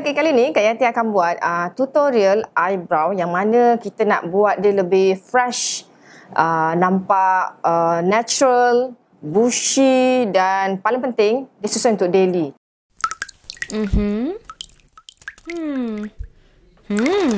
okay, kali ni Kak Yati akan buat uh, tutorial eyebrow yang mana kita nak buat dia lebih fresh, uh, nampak uh, natural, bushy dan paling penting dia sesuai untuk daily. Mm-hmm. Hmm. Hmm.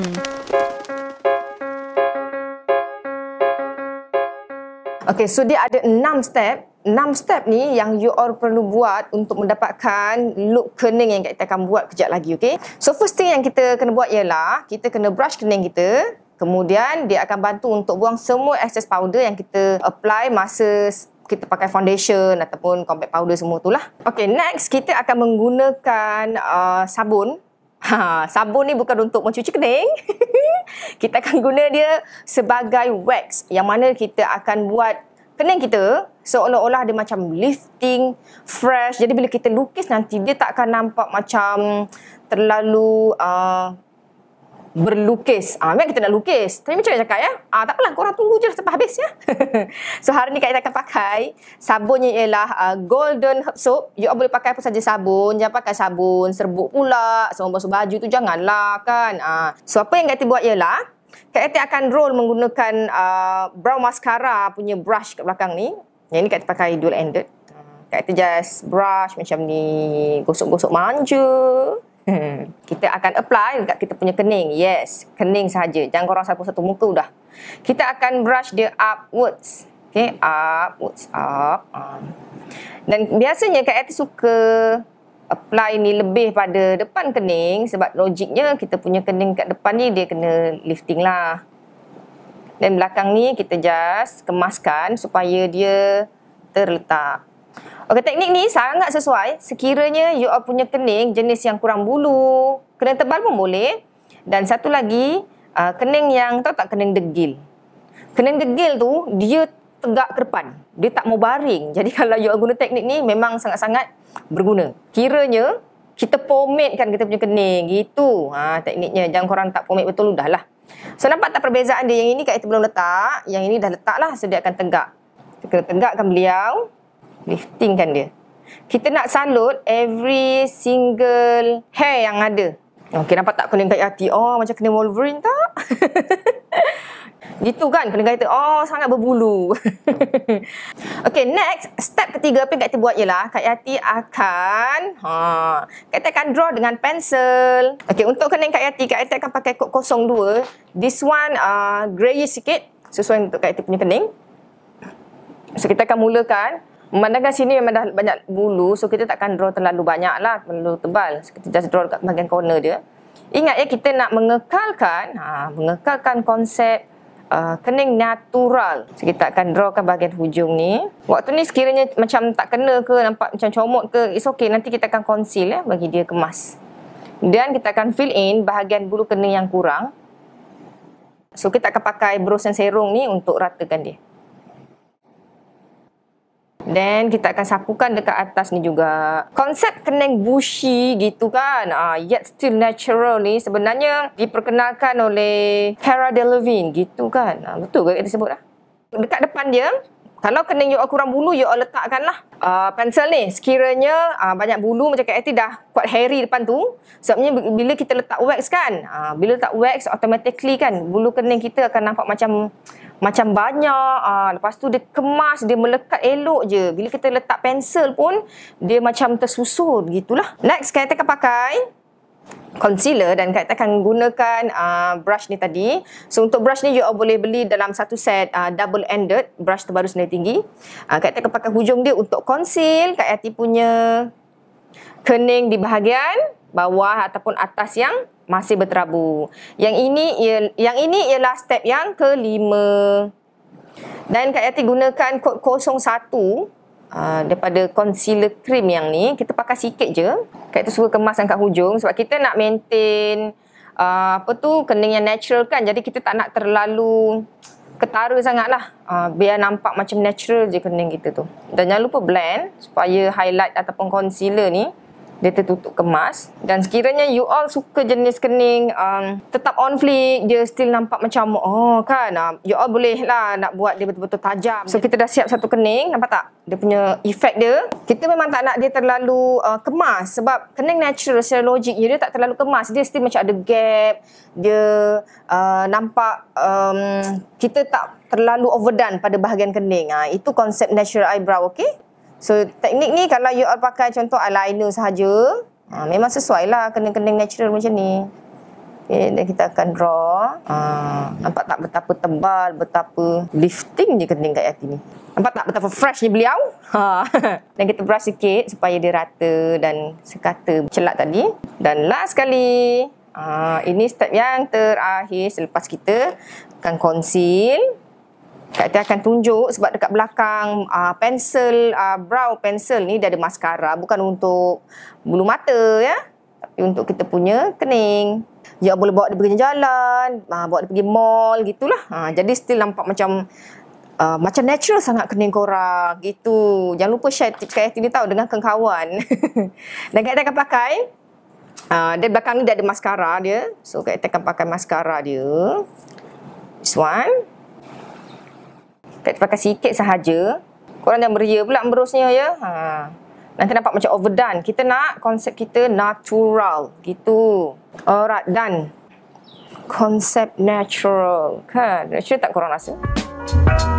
Okay, so dia ada enam step enam step ni yang you all perlu buat untuk mendapatkan look kening yang kita akan buat kejap lagi okay so first thing yang kita kena buat ialah kita kena brush kening kita kemudian dia akan bantu untuk buang semua excess powder yang kita apply masa kita pakai foundation ataupun compact powder semua tu lah okay next kita akan menggunakan uh, sabun Ha, sabun ni bukan untuk mencuci kening. kita akan guna dia sebagai wax yang mana kita akan buat Kening kita seolah-olah dia macam lifting, fresh. Jadi bila kita lukis nanti dia tak akan nampak macam terlalu uh, berlukis. Ah, uh, kita nak lukis. Tapi macam nak cakap ya. Ah, tak apalah, korang tunggu je sampai habis ya. so hari ni kita akan pakai sabunnya ialah uh, Golden Herb Soap. You ya all boleh pakai apa saja sabun. Jangan pakai sabun serbuk pula, sabun basuh baju tu janganlah kan. Ah, so apa yang kita buat ialah Kak Etik akan roll menggunakan uh, brow mascara punya brush kat belakang ni. Yang ni Kak Etik pakai dual ended. Ah, Kak Etik just brush macam ni. Gosok-gosok manja. kita akan apply dekat kita punya kening. Yes, kening saja. Jangan korang sapu satu muka dah. Kita akan brush dia upwards. Okay, upwards, up. Dan biasanya Kak Etik suka apply ni lebih pada depan kening sebab logiknya kita punya kening kat depan ni dia kena lifting lah. Dan belakang ni kita just kemaskan supaya dia terletak. Okey, teknik ni sangat sesuai sekiranya you all punya kening jenis yang kurang bulu, kening tebal pun boleh. Dan satu lagi, uh, kening yang tau tak kening degil. Kening degil tu dia tegak ke depan. Dia tak mau baring. Jadi kalau you guna teknik ni memang sangat-sangat berguna. Kiranya kita pomade kan kita punya kening gitu. Ha tekniknya jangan korang tak pomade betul dah lah. So nampak tak perbezaan dia yang ini kat itu belum letak, yang ini dah letak lah so dia akan tegak. Kita kena tegakkan beliau, lifting kan dia. Kita nak salut every single hair yang ada. Okay, nampak tak kena kat hati? Oh macam kena Wolverine tak? gitu kan kena kata oh sangat berbulu. okay next step ketiga apa yang Kak Yati buat ialah Kak Yati akan ha, Kak Yati akan draw dengan pencil. Okay untuk kening Kak Yati, Kak Yati akan pakai kot kosong dua. This one uh, greyish sikit sesuai untuk Kak Yati punya kening. So kita akan mulakan Memandangkan sini memang dah banyak bulu So kita takkan draw terlalu banyak lah Terlalu tebal so, Kita just draw dekat bahagian corner dia Ingat ya kita nak mengekalkan ha, Mengekalkan konsep uh, kening natural. So, kita akan drawkan bahagian hujung ni. Waktu ni sekiranya macam tak kena ke, nampak macam comot ke, it's okay. Nanti kita akan conceal ya, bagi dia kemas. Dan kita akan fill in bahagian bulu kening yang kurang. So, kita akan pakai brush and serum ni untuk ratakan dia. Then kita akan sapukan dekat atas ni juga. Konsep keneng bushi gitu kan. Ah uh, yet still natural ni sebenarnya diperkenalkan oleh Cara Delevingne gitu kan. Uh, betul ke kita sebut lah. Dekat depan dia kalau kena you all kurang bulu, you ya all letakkan lah uh, ah, pensel ni. Sekiranya uh, banyak bulu macam Kak dah kuat hairy depan tu. Sebabnya bila kita letak wax kan, uh, bila letak wax automatically kan, bulu kening kita akan nampak macam macam banyak. Uh, lepas tu dia kemas, dia melekat elok je. Bila kita letak pensel pun, dia macam tersusun gitulah. Next, Kak akan pakai concealer dan kita akan gunakan uh, brush ni tadi. So untuk brush ni you all boleh beli dalam satu set uh, double ended brush terbaru senarai tinggi. Uh, kita akan pakai hujung dia untuk conceal Kak Yati punya kening di bahagian bawah ataupun atas yang masih berterabu. Yang ini ia, yang ini ialah step yang kelima. Dan Kak Yati gunakan kod 01 uh, daripada concealer cream yang ni kita pakai sikit je kat tu suka kemaskan kat hujung sebab kita nak maintain uh, apa tu kening yang natural kan jadi kita tak nak terlalu ketara sangat lah uh, ah, biar nampak macam natural je kening kita tu dan jangan lupa blend supaya highlight ataupun concealer ni dia tertutup kemas dan sekiranya you all suka jenis kening um, tetap on flick dia still nampak macam oh kan um, you all boleh lah nak buat dia betul-betul tajam so kita dah siap satu kening nampak tak dia punya efek dia kita memang tak nak dia terlalu uh, kemas sebab kening natural secara logik ya, dia tak terlalu kemas dia still macam ada gap dia uh, nampak um, kita tak terlalu overdone pada bahagian kening ha, itu konsep natural eyebrow okay So teknik ni kalau you all pakai contoh eyeliner sahaja ha, Memang sesuai lah kena-kena natural macam ni Okay, dan kita akan draw ha, Nampak tak betapa tebal, betapa lifting je kening kat hati ni Nampak tak betapa fresh ni beliau ha. Dan kita brush sikit supaya dia rata dan sekata celak tadi Dan last sekali ha, Ini step yang terakhir selepas kita akan conceal Kak Tia akan tunjuk sebab dekat belakang uh, pensel, uh, brow pensel ni dia ada mascara. Bukan untuk bulu mata ya. Tapi untuk kita punya kening. Ya boleh bawa dia pergi jalan, uh, bawa dia pergi mall gitulah. Uh, jadi still nampak macam uh, macam natural sangat kening korang gitu. Jangan lupa share tips Kak ni tau dengan kawan-kawan. Dan Kak Tia akan pakai Uh, dia belakang ni dia ada mascara dia. So kita akan pakai mascara dia. This one tak pakai sikit sahaja korang dah meria pula merusnya ya ha. nanti nampak macam overdone kita nak konsep kita natural gitu alright done konsep natural kan natural tak korang rasa Thank you.